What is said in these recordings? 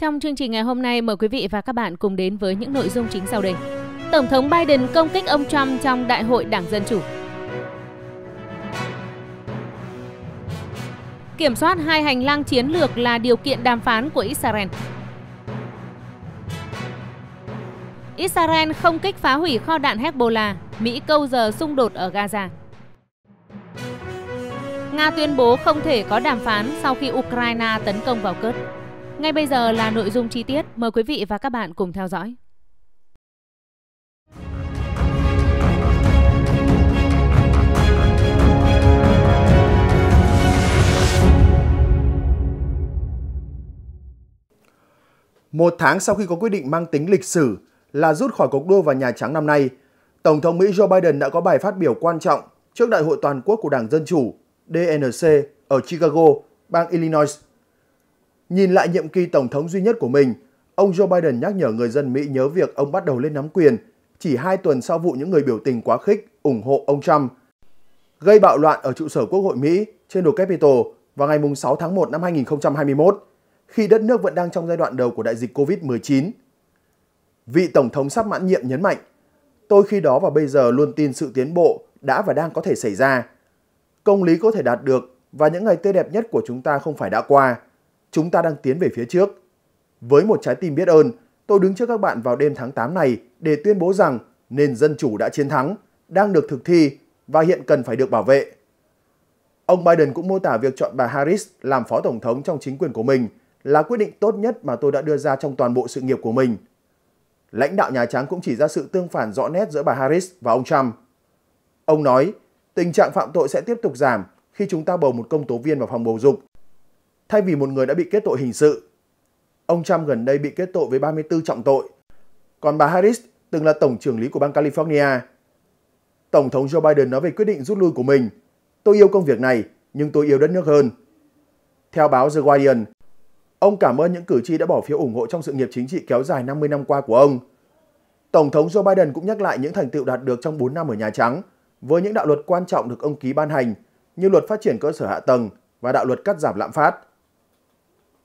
Trong chương trình ngày hôm nay, mời quý vị và các bạn cùng đến với những nội dung chính sau đây. Tổng thống Biden công kích ông Trump trong Đại hội Đảng Dân Chủ. Kiểm soát hai hành lang chiến lược là điều kiện đàm phán của Israel. Israel không kích phá hủy kho đạn Hezbollah, Mỹ câu giờ xung đột ở Gaza. Nga tuyên bố không thể có đàm phán sau khi Ukraine tấn công vào Kurt. Ngay bây giờ là nội dung chi tiết, mời quý vị và các bạn cùng theo dõi. Một tháng sau khi có quyết định mang tính lịch sử là rút khỏi cuộc đua vào Nhà Trắng năm nay, Tổng thống Mỹ Joe Biden đã có bài phát biểu quan trọng trước Đại hội Toàn quốc của Đảng Dân Chủ DNC ở Chicago, bang Illinois Nhìn lại nhiệm kỳ tổng thống duy nhất của mình, ông Joe Biden nhắc nhở người dân Mỹ nhớ việc ông bắt đầu lên nắm quyền chỉ hai tuần sau vụ những người biểu tình quá khích ủng hộ ông Trump gây bạo loạn ở trụ sở Quốc hội Mỹ trên đồi Capitol vào ngày 6 tháng 1 năm 2021, khi đất nước vẫn đang trong giai đoạn đầu của đại dịch COVID-19. Vị Tổng thống sắp mãn nhiệm nhấn mạnh, tôi khi đó và bây giờ luôn tin sự tiến bộ đã và đang có thể xảy ra. Công lý có thể đạt được và những ngày tươi đẹp nhất của chúng ta không phải đã qua chúng ta đang tiến về phía trước. Với một trái tim biết ơn, tôi đứng trước các bạn vào đêm tháng 8 này để tuyên bố rằng nền dân chủ đã chiến thắng, đang được thực thi và hiện cần phải được bảo vệ. Ông Biden cũng mô tả việc chọn bà Harris làm phó tổng thống trong chính quyền của mình là quyết định tốt nhất mà tôi đã đưa ra trong toàn bộ sự nghiệp của mình. Lãnh đạo Nhà Trắng cũng chỉ ra sự tương phản rõ nét giữa bà Harris và ông Trump. Ông nói, tình trạng phạm tội sẽ tiếp tục giảm khi chúng ta bầu một công tố viên vào phòng bầu dục thay vì một người đã bị kết tội hình sự. Ông Trump gần đây bị kết tội với 34 trọng tội, còn bà Harris từng là tổng trưởng lý của bang California. Tổng thống Joe Biden nói về quyết định rút lui của mình. Tôi yêu công việc này, nhưng tôi yêu đất nước hơn. Theo báo The Guardian, ông cảm ơn những cử tri đã bỏ phiếu ủng hộ trong sự nghiệp chính trị kéo dài 50 năm qua của ông. Tổng thống Joe Biden cũng nhắc lại những thành tựu đạt được trong 4 năm ở Nhà Trắng, với những đạo luật quan trọng được ông ký ban hành như luật phát triển cơ sở hạ tầng và đạo luật cắt giảm lạm phát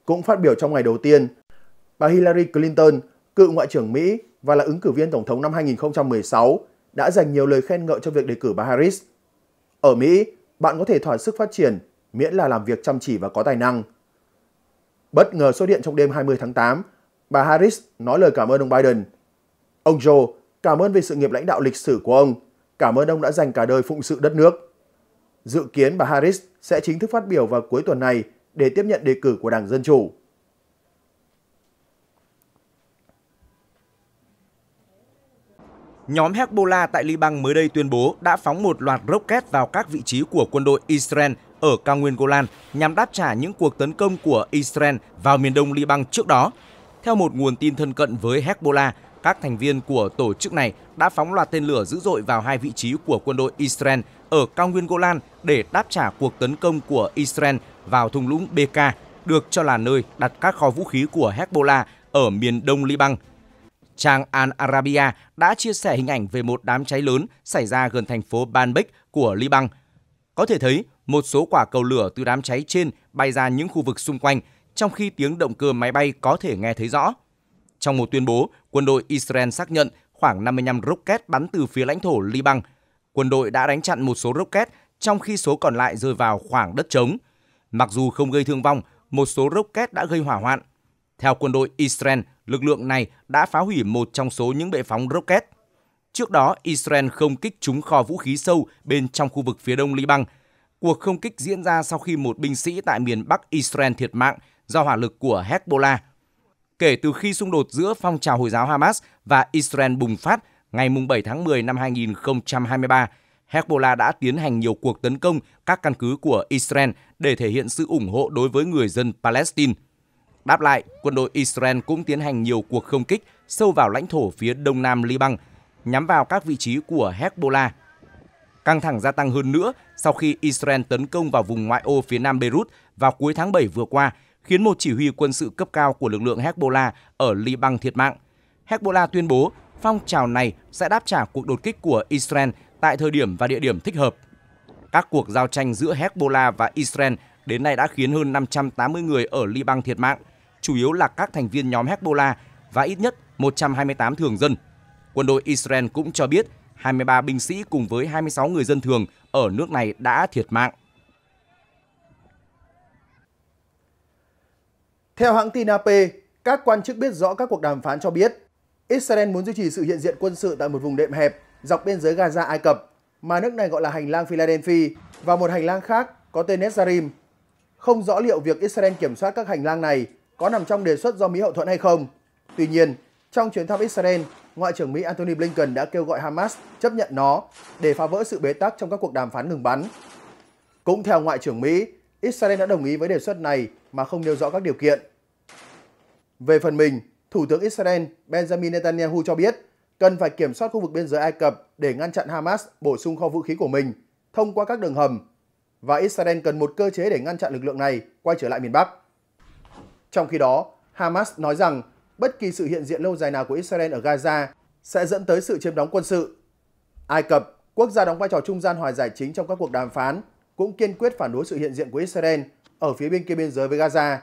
cũng phát biểu trong ngày đầu tiên. Bà Hillary Clinton, cựu Ngoại trưởng Mỹ và là ứng cử viên Tổng thống năm 2016, đã dành nhiều lời khen ngợi cho việc đề cử bà Harris. Ở Mỹ, bạn có thể thỏa sức phát triển miễn là làm việc chăm chỉ và có tài năng. Bất ngờ xuất hiện trong đêm 20 tháng 8, bà Harris nói lời cảm ơn ông Biden. Ông Joe, cảm ơn về sự nghiệp lãnh đạo lịch sử của ông. Cảm ơn ông đã dành cả đời phụng sự đất nước. Dự kiến bà Harris sẽ chính thức phát biểu vào cuối tuần này để tiếp nhận đề cử của Đảng Dân Chủ. Nhóm Hezbollah tại Liban mới đây tuyên bố đã phóng một loạt rocket vào các vị trí của quân đội Israel ở cao nguyên Golan nhằm đáp trả những cuộc tấn công của Israel vào miền đông Liban trước đó. Theo một nguồn tin thân cận với Hezbollah, các thành viên của tổ chức này đã phóng loạt tên lửa dữ dội vào hai vị trí của quân đội Israel ở cao nguyên Golan để đáp trả cuộc tấn công của Israel vào thung lũng Beka, được cho là nơi đặt các kho vũ khí của Hezbollah ở miền đông Liban. Trang Al Arabiya đã chia sẻ hình ảnh về một đám cháy lớn xảy ra gần thành phố Banbek của Liban. Có thể thấy, một số quả cầu lửa từ đám cháy trên bay ra những khu vực xung quanh, trong khi tiếng động cơ máy bay có thể nghe thấy rõ. Trong một tuyên bố, quân đội Israel xác nhận khoảng 55 rocket bắn từ phía lãnh thổ Liban. Quân đội đã đánh chặn một số rocket, trong khi số còn lại rơi vào khoảng đất trống. Mặc dù không gây thương vong, một số rocket đã gây hỏa hoạn. Theo quân đội Israel, lực lượng này đã phá hủy một trong số những bệ phóng rocket. Trước đó, Israel không kích trúng kho vũ khí sâu bên trong khu vực phía đông Liban. Cuộc không kích diễn ra sau khi một binh sĩ tại miền Bắc Israel thiệt mạng do hỏa lực của Hezbollah kể từ khi xung đột giữa phong trào Hồi giáo Hamas và Israel bùng phát ngày 7 tháng 10 năm 2023. Hezbollah đã tiến hành nhiều cuộc tấn công các căn cứ của Israel để thể hiện sự ủng hộ đối với người dân Palestine. Đáp lại, quân đội Israel cũng tiến hành nhiều cuộc không kích sâu vào lãnh thổ phía đông nam Liban, nhắm vào các vị trí của Hezbollah. Căng thẳng gia tăng hơn nữa sau khi Israel tấn công vào vùng ngoại ô phía nam Beirut vào cuối tháng 7 vừa qua khiến một chỉ huy quân sự cấp cao của lực lượng Hezbollah ở Liban thiệt mạng. Hezbollah tuyên bố phong trào này sẽ đáp trả cuộc đột kích của Israel tại thời điểm và địa điểm thích hợp. Các cuộc giao tranh giữa Hezbollah và Israel đến nay đã khiến hơn 580 người ở Liban thiệt mạng, chủ yếu là các thành viên nhóm Hezbollah và ít nhất 128 thường dân. Quân đội Israel cũng cho biết 23 binh sĩ cùng với 26 người dân thường ở nước này đã thiệt mạng. Theo hãng tin AP, các quan chức biết rõ các cuộc đàm phán cho biết Israel muốn duy trì sự hiện diện quân sự tại một vùng đệm hẹp dọc biên giới Gaza Ai Cập mà nước này gọi là hành lang Philadelphia và một hành lang khác có tên Netzarim. Không rõ liệu việc Israel kiểm soát các hành lang này có nằm trong đề xuất do Mỹ hậu thuẫn hay không. Tuy nhiên, trong chuyến thăm Israel, Ngoại trưởng Mỹ Antony Blinken đã kêu gọi Hamas chấp nhận nó để phá vỡ sự bế tắc trong các cuộc đàm phán ngừng bắn. Cũng theo Ngoại trưởng Mỹ, Israel đã đồng ý với đề xuất này mà không nêu rõ các điều kiện. Về phần mình, Thủ tướng Israel Benjamin Netanyahu cho biết cần phải kiểm soát khu vực biên giới Ai Cập để ngăn chặn Hamas bổ sung kho vũ khí của mình thông qua các đường hầm và Israel cần một cơ chế để ngăn chặn lực lượng này quay trở lại miền Bắc. Trong khi đó, Hamas nói rằng bất kỳ sự hiện diện lâu dài nào của Israel ở Gaza sẽ dẫn tới sự chiếm đóng quân sự. Ai Cập, quốc gia đóng vai trò trung gian hòa giải chính trong các cuộc đàm phán, cũng kiên quyết phản đối sự hiện diện của Israel ở phía bên kia biên giới với Gaza.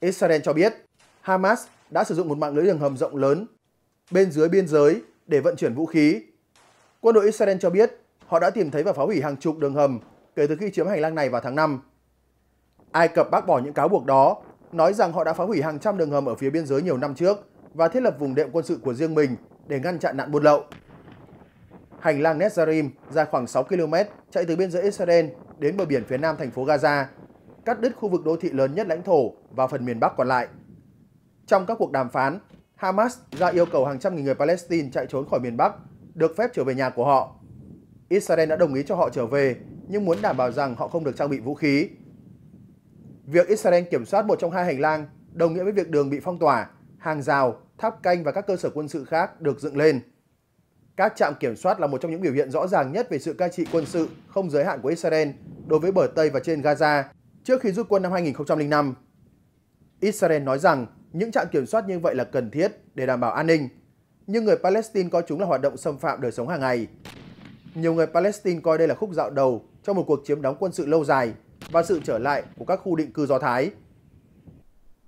Israel cho biết Hamas đã sử dụng một mạng lưới đường hầm rộng lớn bên dưới biên giới để vận chuyển vũ khí. Quân đội Israel cho biết họ đã tìm thấy và phá hủy hàng chục đường hầm kể từ khi chiếm hành lang này vào tháng 5. Ai Cập bác bỏ những cáo buộc đó, nói rằng họ đã phá hủy hàng trăm đường hầm ở phía biên giới nhiều năm trước và thiết lập vùng đệm quân sự của riêng mình để ngăn chặn nạn buôn lậu. Hành lang Netzarim dài khoảng 6 km chạy từ biên giới Israel đến bờ biển phía nam thành phố Gaza, cắt đứt khu vực đô thị lớn nhất lãnh thổ và phần miền Bắc còn lại. Trong các cuộc đàm phán, Hamas ra yêu cầu hàng trăm nghìn người Palestine chạy trốn khỏi miền Bắc được phép trở về nhà của họ. Israel đã đồng ý cho họ trở về nhưng muốn đảm bảo rằng họ không được trang bị vũ khí. Việc Israel kiểm soát một trong hai hành lang đồng nghĩa với việc đường bị phong tỏa, hàng rào, tháp canh và các cơ sở quân sự khác được dựng lên. Các trạm kiểm soát là một trong những biểu hiện rõ ràng nhất về sự cai trị quân sự không giới hạn của Israel đối với bờ Tây và trên Gaza trước khi rút quân năm 2005. Israel nói rằng những trạm kiểm soát như vậy là cần thiết để đảm bảo an ninh, nhưng người Palestine coi chúng là hoạt động xâm phạm đời sống hàng ngày. Nhiều người Palestine coi đây là khúc dạo đầu cho một cuộc chiếm đóng quân sự lâu dài và sự trở lại của các khu định cư Do Thái.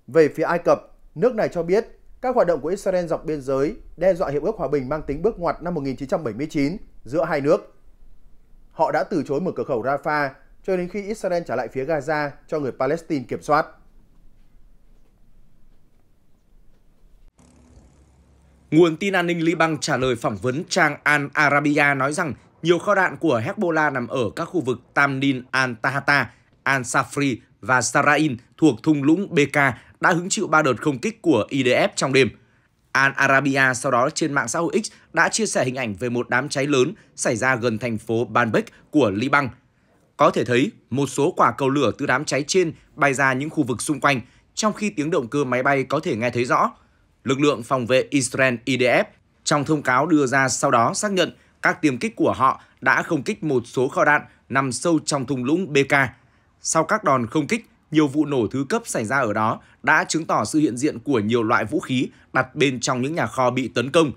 Về phía Ai Cập, nước này cho biết các hoạt động của Israel dọc biên giới đe dọa Hiệp ước Hòa bình mang tính bước ngoặt năm 1979 giữa hai nước. Họ đã từ chối mở cửa khẩu Rafah cho đến khi Israel trả lại phía Gaza cho người Palestine kiểm soát. Nguồn tin an ninh Liban trả lời phỏng vấn trang Al Arabiya nói rằng nhiều kho đạn của Hezbollah nằm ở các khu vực Tamnin al-Tahata, al-Safri và Sarain thuộc thung lũng Beka đã hứng chịu ba đợt không kích của IDF trong đêm. Al Arabiya sau đó trên mạng xã hội X đã chia sẻ hình ảnh về một đám cháy lớn xảy ra gần thành phố Banbek của Liban. Có thể thấy, một số quả cầu lửa từ đám cháy trên bay ra những khu vực xung quanh, trong khi tiếng động cơ máy bay có thể nghe thấy rõ. Lực lượng phòng vệ Israel IDF trong thông cáo đưa ra sau đó xác nhận các tiêm kích của họ đã không kích một số kho đạn nằm sâu trong thung lũng BK. Sau các đòn không kích, nhiều vụ nổ thứ cấp xảy ra ở đó đã chứng tỏ sự hiện diện của nhiều loại vũ khí đặt bên trong những nhà kho bị tấn công.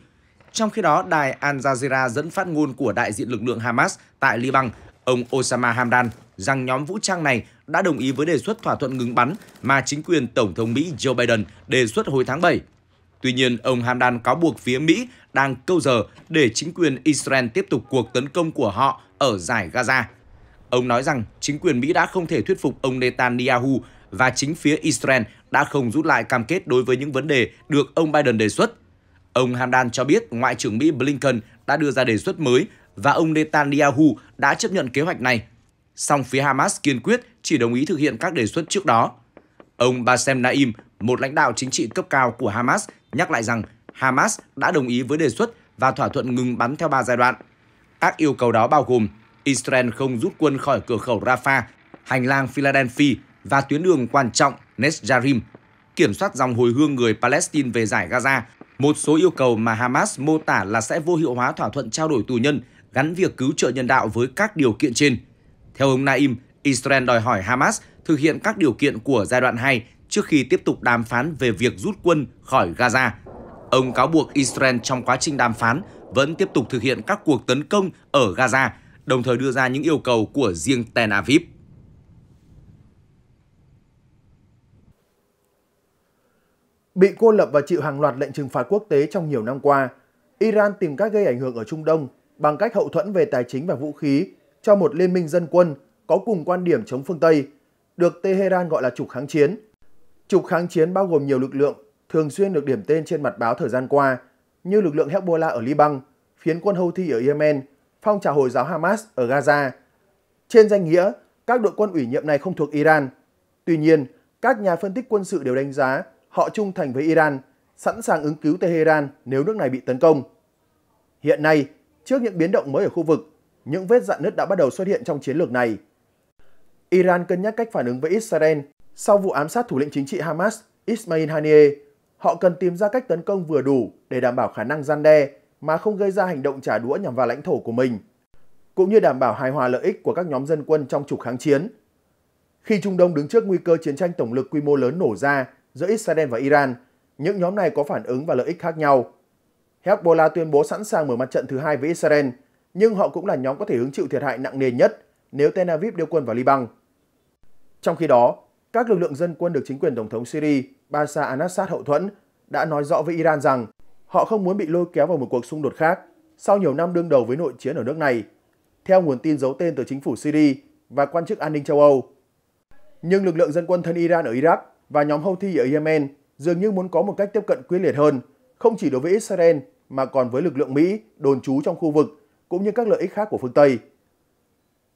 Trong khi đó, đài Al Jazeera dẫn phát ngôn của đại diện lực lượng Hamas tại Liban, ông Osama Hamdan, rằng nhóm vũ trang này đã đồng ý với đề xuất thỏa thuận ngừng bắn mà chính quyền Tổng thống Mỹ Joe Biden đề xuất hồi tháng 7. Tuy nhiên, ông Hamdan cáo buộc phía Mỹ đang câu giờ để chính quyền Israel tiếp tục cuộc tấn công của họ ở giải Gaza. Ông nói rằng chính quyền Mỹ đã không thể thuyết phục ông Netanyahu và chính phía Israel đã không rút lại cam kết đối với những vấn đề được ông Biden đề xuất. Ông Hamdan cho biết Ngoại trưởng Mỹ Blinken đã đưa ra đề xuất mới và ông Netanyahu đã chấp nhận kế hoạch này. Song phía Hamas kiên quyết chỉ đồng ý thực hiện các đề xuất trước đó. Ông Bassem Naim, một lãnh đạo chính trị cấp cao của Hamas, nhắc lại rằng Hamas đã đồng ý với đề xuất và thỏa thuận ngừng bắn theo ba giai đoạn. Các yêu cầu đó bao gồm Israel không rút quân khỏi cửa khẩu Rafah, hành lang Philadelphia và tuyến đường quan trọng Nesjarim, kiểm soát dòng hồi hương người Palestine về giải Gaza, một số yêu cầu mà Hamas mô tả là sẽ vô hiệu hóa thỏa thuận trao đổi tù nhân gắn việc cứu trợ nhân đạo với các điều kiện trên. Theo ông Naim, Israel đòi hỏi Hamas thực hiện các điều kiện của giai đoạn 2 trước khi tiếp tục đàm phán về việc rút quân khỏi Gaza. Ông cáo buộc Israel trong quá trình đàm phán vẫn tiếp tục thực hiện các cuộc tấn công ở Gaza đồng thời đưa ra những yêu cầu của riêng Tel Aviv. Bị cô lập và chịu hàng loạt lệnh trừng phạt quốc tế trong nhiều năm qua, Iran tìm cách gây ảnh hưởng ở Trung Đông bằng cách hậu thuẫn về tài chính và vũ khí cho một liên minh dân quân có cùng quan điểm chống phương Tây, được Tehran gọi là trục kháng chiến. Trục kháng chiến bao gồm nhiều lực lượng thường xuyên được điểm tên trên mặt báo thời gian qua, như lực lượng Hezbollah ở Liban, phiến quân Houthi ở Yemen phong trào Hồi giáo Hamas ở Gaza. Trên danh nghĩa, các đội quân ủy nhiệm này không thuộc Iran. Tuy nhiên, các nhà phân tích quân sự đều đánh giá họ trung thành với Iran, sẵn sàng ứng cứu Tehran nếu nước này bị tấn công. Hiện nay, trước những biến động mới ở khu vực, những vết dạn nứt đã bắt đầu xuất hiện trong chiến lược này. Iran cân nhắc cách phản ứng với Israel sau vụ ám sát thủ lĩnh chính trị Hamas Ismail Haniyeh. Họ cần tìm ra cách tấn công vừa đủ để đảm bảo khả năng gian đe mà không gây ra hành động trả đũa nhằm vào lãnh thổ của mình, cũng như đảm bảo hài hòa lợi ích của các nhóm dân quân trong trục kháng chiến. Khi Trung Đông đứng trước nguy cơ chiến tranh tổng lực quy mô lớn nổ ra giữa Israel và Iran, những nhóm này có phản ứng và lợi ích khác nhau. Hezbollah tuyên bố sẵn sàng mở mặt trận thứ hai với Israel, nhưng họ cũng là nhóm có thể hứng chịu thiệt hại nặng nề nhất nếu Tel Aviv đưa quân vào Liban. Trong khi đó, các lực lượng dân quân được chính quyền Tổng thống Syria Bashar al-Assad hậu thuẫn đã nói rõ với Iran rằng Họ không muốn bị lôi kéo vào một cuộc xung đột khác sau nhiều năm đương đầu với nội chiến ở nước này, theo nguồn tin giấu tên từ chính phủ Syria và quan chức an ninh châu Âu. Nhưng lực lượng dân quân thân Iran ở Iraq và nhóm Houthi ở Yemen dường như muốn có một cách tiếp cận quyết liệt hơn, không chỉ đối với Israel mà còn với lực lượng Mỹ đồn trú trong khu vực cũng như các lợi ích khác của phương Tây.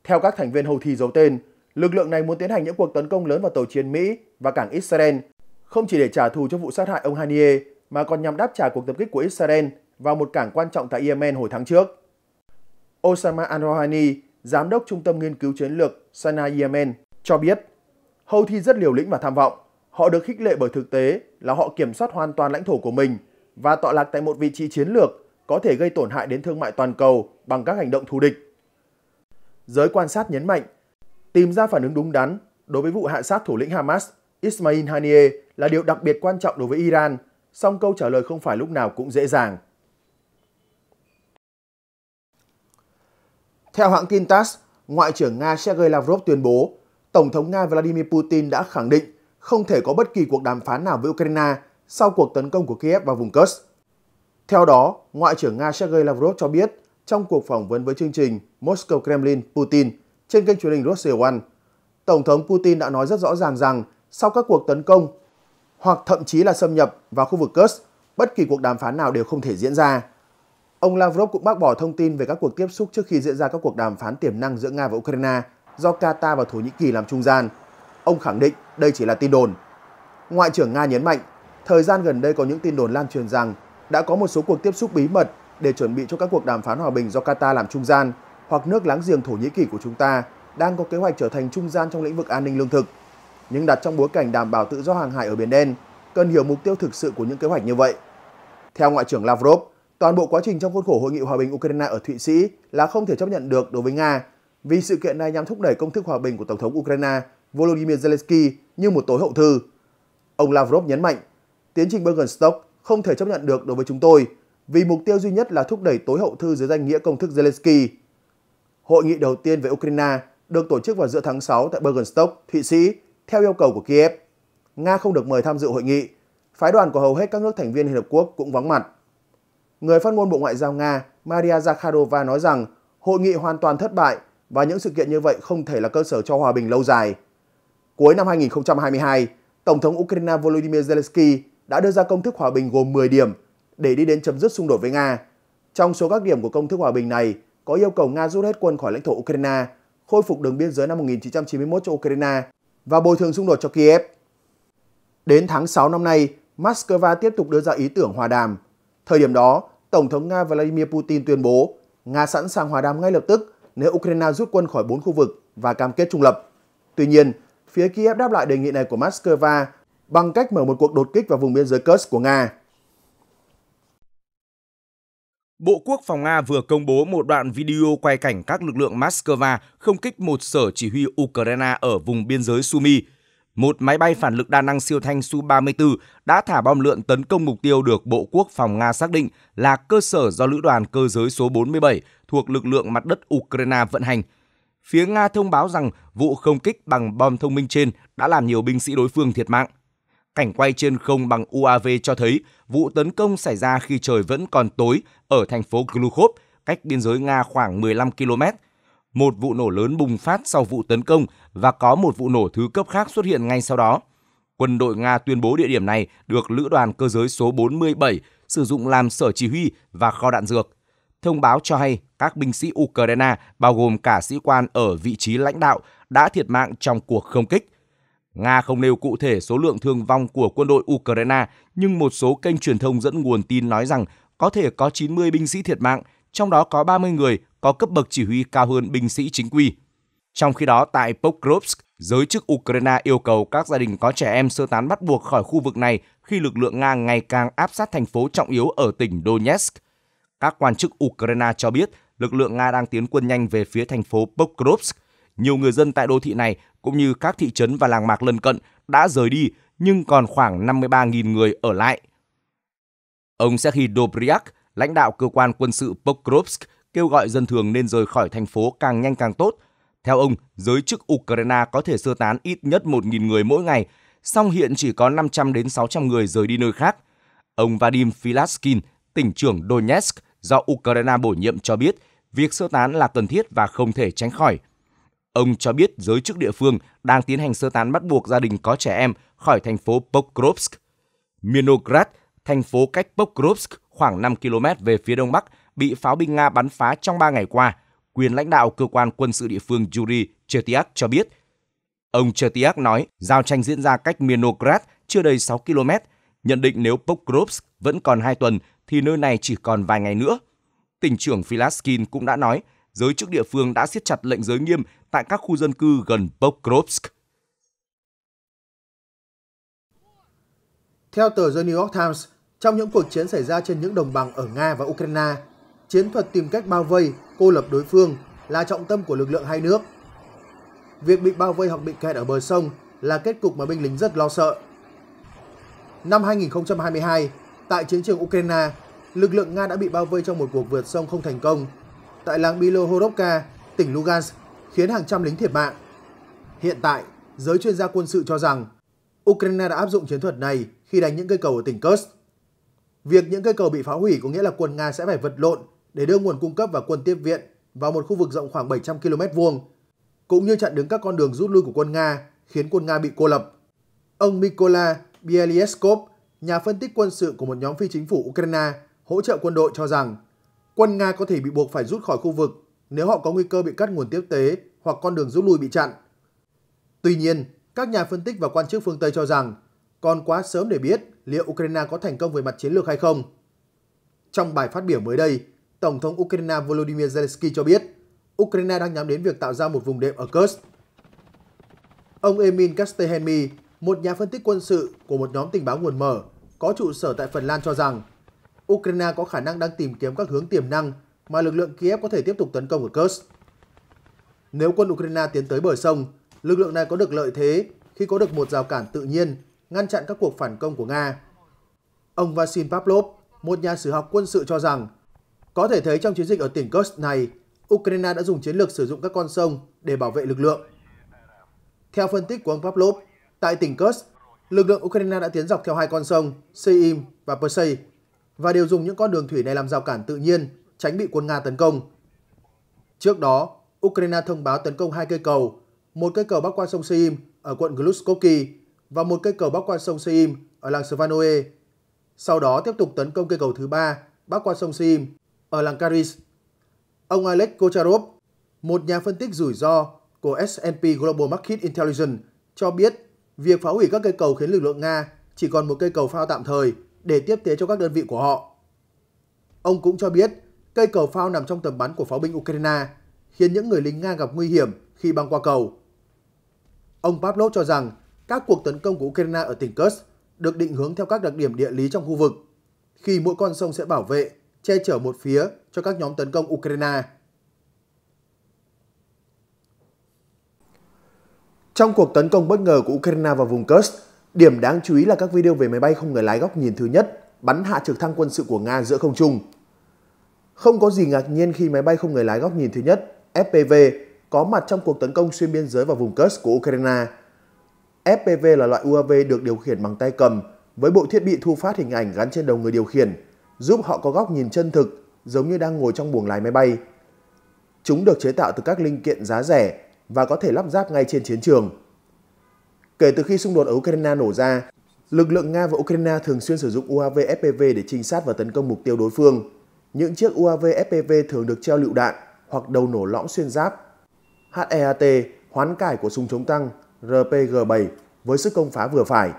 Theo các thành viên Houthi giấu tên, lực lượng này muốn tiến hành những cuộc tấn công lớn vào tàu chiến Mỹ và cảng Israel, không chỉ để trả thù cho vụ sát hại ông Haniye mà còn nhằm đáp trả cuộc tập kích của Israel vào một cảng quan trọng tại Yemen hồi tháng trước. Osama al-Rouhani, giám đốc Trung tâm Nghiên cứu Chiến lược Sana Yemen, cho biết Houthi rất liều lĩnh và tham vọng. Họ được khích lệ bởi thực tế là họ kiểm soát hoàn toàn lãnh thổ của mình và tọa lạc tại một vị trí chiến lược có thể gây tổn hại đến thương mại toàn cầu bằng các hành động thù địch. Giới quan sát nhấn mạnh, tìm ra phản ứng đúng đắn đối với vụ hạ sát thủ lĩnh Hamas Ismail Haniyeh là điều đặc biệt quan trọng đối với Iran song câu trả lời không phải lúc nào cũng dễ dàng. Theo hãng tin TASS, Ngoại trưởng Nga Sergei Lavrov tuyên bố Tổng thống Nga Vladimir Putin đã khẳng định không thể có bất kỳ cuộc đàm phán nào với Ukraine sau cuộc tấn công của Kiev vào vùng Kursk. Theo đó, Ngoại trưởng Nga Sergei Lavrov cho biết trong cuộc phỏng vấn với chương trình Moscow Kremlin Putin trên kênh truyền hình Russia One, Tổng thống Putin đã nói rất rõ ràng rằng sau các cuộc tấn công, hoặc thậm chí là xâm nhập vào khu vực Kursk, bất kỳ cuộc đàm phán nào đều không thể diễn ra. Ông Lavrov cũng bác bỏ thông tin về các cuộc tiếp xúc trước khi diễn ra các cuộc đàm phán tiềm năng giữa Nga và Ukraine do Qatar và Thổ Nhĩ Kỳ làm trung gian. Ông khẳng định đây chỉ là tin đồn. Ngoại trưởng Nga nhấn mạnh, thời gian gần đây có những tin đồn lan truyền rằng đã có một số cuộc tiếp xúc bí mật để chuẩn bị cho các cuộc đàm phán hòa bình do Qatar làm trung gian hoặc nước láng giềng Thổ Nhĩ Kỳ của chúng ta đang có kế hoạch trở thành trung gian trong lĩnh vực an ninh lương thực nhưng đặt trong bối cảnh đảm bảo tự do hàng hải ở Biển Đen, cần hiểu mục tiêu thực sự của những kế hoạch như vậy. Theo Ngoại trưởng Lavrov, toàn bộ quá trình trong khuôn khổ Hội nghị Hòa bình Ukraine ở Thụy Sĩ là không thể chấp nhận được đối với Nga, vì sự kiện này nhằm thúc đẩy công thức hòa bình của Tổng thống Ukraine Volodymyr Zelensky như một tối hậu thư. Ông Lavrov nhấn mạnh, tiến trình Bergenstock không thể chấp nhận được đối với chúng tôi, vì mục tiêu duy nhất là thúc đẩy tối hậu thư dưới danh nghĩa công thức Zelensky. Hội nghị đầu tiên về Ukraine được tổ chức vào giữa tháng 6 tại Bergenstock, Thụy Sĩ theo yêu cầu của Kiev, Nga không được mời tham dự hội nghị, phái đoàn của hầu hết các nước thành viên Liên Hợp Quốc cũng vắng mặt. Người phát ngôn Bộ Ngoại giao Nga Maria Zakharova nói rằng hội nghị hoàn toàn thất bại và những sự kiện như vậy không thể là cơ sở cho hòa bình lâu dài. Cuối năm 2022, Tổng thống Ukraine Volodymyr Zelensky đã đưa ra công thức hòa bình gồm 10 điểm để đi đến chấm dứt xung đột với Nga. Trong số các điểm của công thức hòa bình này có yêu cầu Nga rút hết quân khỏi lãnh thổ Ukraine, khôi phục đường biên giới năm 1991 cho Ukraine và bồi thường xung đột cho Kiev. Đến tháng 6 năm nay, Moscow tiếp tục đưa ra ý tưởng hòa đàm. Thời điểm đó, Tổng thống Nga Vladimir Putin tuyên bố Nga sẵn sàng hòa đàm ngay lập tức nếu Ukraine rút quân khỏi 4 khu vực và cam kết trung lập. Tuy nhiên, phía Kiev đáp lại đề nghị này của Moscow bằng cách mở một cuộc đột kích vào vùng biên giới Kursk của Nga. Bộ Quốc phòng Nga vừa công bố một đoạn video quay cảnh các lực lượng Moscow không kích một sở chỉ huy Ukraine ở vùng biên giới Sumy. Một máy bay phản lực đa năng siêu thanh Su-34 đã thả bom lượn tấn công mục tiêu được Bộ Quốc phòng Nga xác định là cơ sở do Lữ đoàn Cơ giới số 47 thuộc lực lượng mặt đất Ukraine vận hành. Phía Nga thông báo rằng vụ không kích bằng bom thông minh trên đã làm nhiều binh sĩ đối phương thiệt mạng. Cảnh quay trên không bằng UAV cho thấy vụ tấn công xảy ra khi trời vẫn còn tối ở thành phố Glukhov, cách biên giới Nga khoảng 15 km. Một vụ nổ lớn bùng phát sau vụ tấn công và có một vụ nổ thứ cấp khác xuất hiện ngay sau đó. Quân đội Nga tuyên bố địa điểm này được Lữ đoàn Cơ giới số 47 sử dụng làm sở chỉ huy và kho đạn dược. Thông báo cho hay các binh sĩ Ukraine, bao gồm cả sĩ quan ở vị trí lãnh đạo, đã thiệt mạng trong cuộc không kích Nga không nêu cụ thể số lượng thương vong của quân đội Ukraine, nhưng một số kênh truyền thông dẫn nguồn tin nói rằng có thể có 90 binh sĩ thiệt mạng, trong đó có 30 người có cấp bậc chỉ huy cao hơn binh sĩ chính quy. Trong khi đó, tại Pokrovsk, giới chức Ukraine yêu cầu các gia đình có trẻ em sơ tán bắt buộc khỏi khu vực này khi lực lượng Nga ngày càng áp sát thành phố trọng yếu ở tỉnh Donetsk. Các quan chức Ukraine cho biết lực lượng Nga đang tiến quân nhanh về phía thành phố Pokrovsk, nhiều người dân tại đô thị này cũng như các thị trấn và làng mạc lân cận đã rời đi nhưng còn khoảng 53.000 người ở lại. Ông Serhiy Dobryak, lãnh đạo cơ quan quân sự Pokrovsk, kêu gọi dân thường nên rời khỏi thành phố càng nhanh càng tốt. Theo ông, giới chức Ukraine có thể sơ tán ít nhất 1.000 người mỗi ngày, song hiện chỉ có 500 đến 600 người rời đi nơi khác. Ông Vadim Filaskin, tỉnh trưởng Donetsk do Ukraine bổ nhiệm cho biết, việc sơ tán là cần thiết và không thể tránh khỏi. Ông cho biết giới chức địa phương đang tiến hành sơ tán bắt buộc gia đình có trẻ em khỏi thành phố Pokrovsk. Mirnograd, thành phố cách Pokrovsk khoảng 5 km về phía đông bắc, bị pháo binh Nga bắn phá trong 3 ngày qua, quyền lãnh đạo cơ quan quân sự địa phương Yuri Chetiak cho biết. Ông Chetiak nói giao tranh diễn ra cách Mirnograd chưa đầy 6 km, nhận định nếu Pokrovsk vẫn còn 2 tuần thì nơi này chỉ còn vài ngày nữa. Tỉnh trưởng Filaskin cũng đã nói giới chức địa phương đã siết chặt lệnh giới nghiêm tại các khu dân cư gần Pokrovsk. Theo tờ The New York Times, trong những cuộc chiến xảy ra trên những đồng bằng ở Nga và Ukraine, chiến thuật tìm cách bao vây, cô lập đối phương là trọng tâm của lực lượng hai nước. Việc bị bao vây hoặc bị kẹt ở bờ sông là kết cục mà binh lính rất lo sợ. Năm 2022, tại chiến trường Ukraine, lực lượng Nga đã bị bao vây trong một cuộc vượt sông không thành công. Tại làng Bilohorivka, tỉnh Lugansk, khiến hàng trăm lính thiệt mạng. Hiện tại, giới chuyên gia quân sự cho rằng Ukraine đã áp dụng chiến thuật này khi đánh những cây cầu ở tỉnh Kursk. Việc những cây cầu bị phá hủy có nghĩa là quân Nga sẽ phải vật lộn để đưa nguồn cung cấp và quân tiếp viện vào một khu vực rộng khoảng 700 km vuông, cũng như chặn đứng các con đường rút lui của quân Nga, khiến quân Nga bị cô lập. Ông Mikola Bielyeskov, nhà phân tích quân sự của một nhóm phi chính phủ Ukraine hỗ trợ quân đội cho rằng quân Nga có thể bị buộc phải rút khỏi khu vực nếu họ có nguy cơ bị cắt nguồn tiếp tế hoặc con đường rút lui bị chặn. Tuy nhiên, các nhà phân tích và quan chức phương Tây cho rằng còn quá sớm để biết liệu Ukraine có thành công về mặt chiến lược hay không. Trong bài phát biểu mới đây, Tổng thống Ukraine Volodymyr Zelensky cho biết Ukraine đang nhắm đến việc tạo ra một vùng đệm ở Kursk. Ông Emin Kastehemi, một nhà phân tích quân sự của một nhóm tình báo nguồn mở có trụ sở tại Phần Lan cho rằng Ukraine có khả năng đang tìm kiếm các hướng tiềm năng mà lực lượng Kiev có thể tiếp tục tấn công ở Kursk. Nếu quân Ukraine tiến tới bờ sông, lực lượng này có được lợi thế khi có được một rào cản tự nhiên ngăn chặn các cuộc phản công của Nga. Ông Vasil Pavlov, một nhà sử học quân sự cho rằng, có thể thấy trong chiến dịch ở tỉnh Kursk này, Ukraine đã dùng chiến lược sử dụng các con sông để bảo vệ lực lượng. Theo phân tích của ông Pavlov, tại tỉnh Kursk, lực lượng Ukraine đã tiến dọc theo hai con sông Seim và Persei và đều dùng những con đường thủy này làm rào cản tự nhiên tránh bị quân Nga tấn công. Trước đó, Ukraine thông báo tấn công hai cây cầu, một cây cầu bắc qua sông Seim ở quận Glushkovki và một cây cầu bắc qua sông Seim ở làng Svanoe. Sau đó tiếp tục tấn công cây cầu thứ ba bắc qua sông Seim ở làng Karis. Ông Alex Kocharov, một nhà phân tích rủi ro của S&P Global Market Intelligence cho biết việc phá hủy các cây cầu khiến lực lượng Nga chỉ còn một cây cầu phao tạm thời để tiếp tế cho các đơn vị của họ. Ông cũng cho biết Cây cầu phao nằm trong tầm bắn của pháo binh Ukraine, khiến những người lính Nga gặp nguy hiểm khi băng qua cầu. Ông Pavlov cho rằng các cuộc tấn công của Ukraine ở tỉnh Kursk được định hướng theo các đặc điểm địa lý trong khu vực, khi mỗi con sông sẽ bảo vệ, che chở một phía cho các nhóm tấn công Ukraine. Trong cuộc tấn công bất ngờ của Ukraine vào vùng Kursk, điểm đáng chú ý là các video về máy bay không người lái góc nhìn thứ nhất bắn hạ trực thăng quân sự của Nga giữa không trung. Không có gì ngạc nhiên khi máy bay không người lái góc nhìn thứ nhất FPV có mặt trong cuộc tấn công xuyên biên giới vào vùng Kursk của Ukraine. FPV là loại UAV được điều khiển bằng tay cầm với bộ thiết bị thu phát hình ảnh gắn trên đầu người điều khiển, giúp họ có góc nhìn chân thực giống như đang ngồi trong buồng lái máy bay. Chúng được chế tạo từ các linh kiện giá rẻ và có thể lắp ráp ngay trên chiến trường. Kể từ khi xung đột ở Ukraine nổ ra, lực lượng Nga và Ukraine thường xuyên sử dụng UAV FPV để trinh sát và tấn công mục tiêu đối phương. Những chiếc UAV FPV thường được treo lựu đạn hoặc đầu nổ lõm xuyên giáp. HEAT hoán cải của súng chống tăng RPG-7 với sức công phá vừa phải.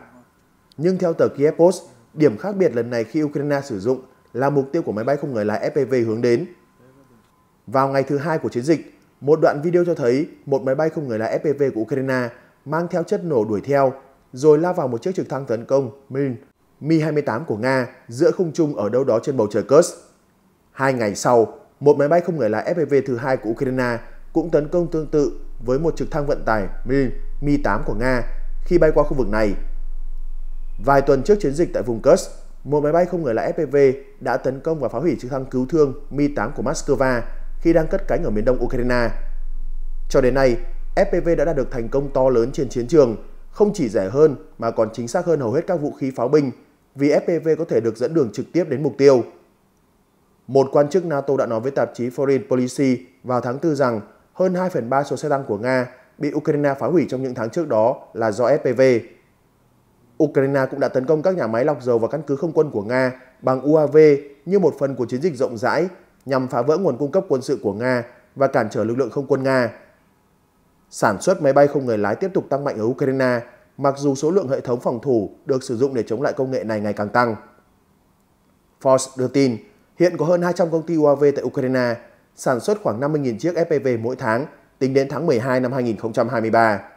Nhưng theo tờ Kiev Post, điểm khác biệt lần này khi Ukraine sử dụng là mục tiêu của máy bay không người lái FPV hướng đến. Vào ngày thứ hai của chiến dịch, một đoạn video cho thấy một máy bay không người lái FPV của Ukraine mang theo chất nổ đuổi theo, rồi lao vào một chiếc trực thăng tấn công Min Mi-28 của Nga giữa không trung ở đâu đó trên bầu trời Kursk. Hai ngày sau, một máy bay không người lái FPV thứ hai của Ukraine cũng tấn công tương tự với một trực thăng vận tải Mi-8 của Nga khi bay qua khu vực này. Vài tuần trước chiến dịch tại vùng Kursk, một máy bay không người lái FPV đã tấn công và phá hủy trực thăng cứu thương Mi-8 của Moscow khi đang cất cánh ở miền đông Ukraine. Cho đến nay, FPV đã đạt được thành công to lớn trên chiến trường, không chỉ rẻ hơn mà còn chính xác hơn hầu hết các vũ khí pháo binh, vì FPV có thể được dẫn đường trực tiếp đến mục tiêu. Một quan chức NATO đã nói với tạp chí Foreign Policy vào tháng 4 rằng hơn 2 phần 3 số xe tăng của Nga bị Ukraine phá hủy trong những tháng trước đó là do FPV. Ukraine cũng đã tấn công các nhà máy lọc dầu và căn cứ không quân của Nga bằng UAV như một phần của chiến dịch rộng rãi nhằm phá vỡ nguồn cung cấp quân sự của Nga và cản trở lực lượng không quân Nga. Sản xuất máy bay không người lái tiếp tục tăng mạnh ở Ukraine, mặc dù số lượng hệ thống phòng thủ được sử dụng để chống lại công nghệ này ngày càng tăng. Forbes đưa tin, Hiện có hơn 200 công ty UAV tại Ukraine, sản xuất khoảng 50.000 chiếc FPV mỗi tháng tính đến tháng 12 năm 2023.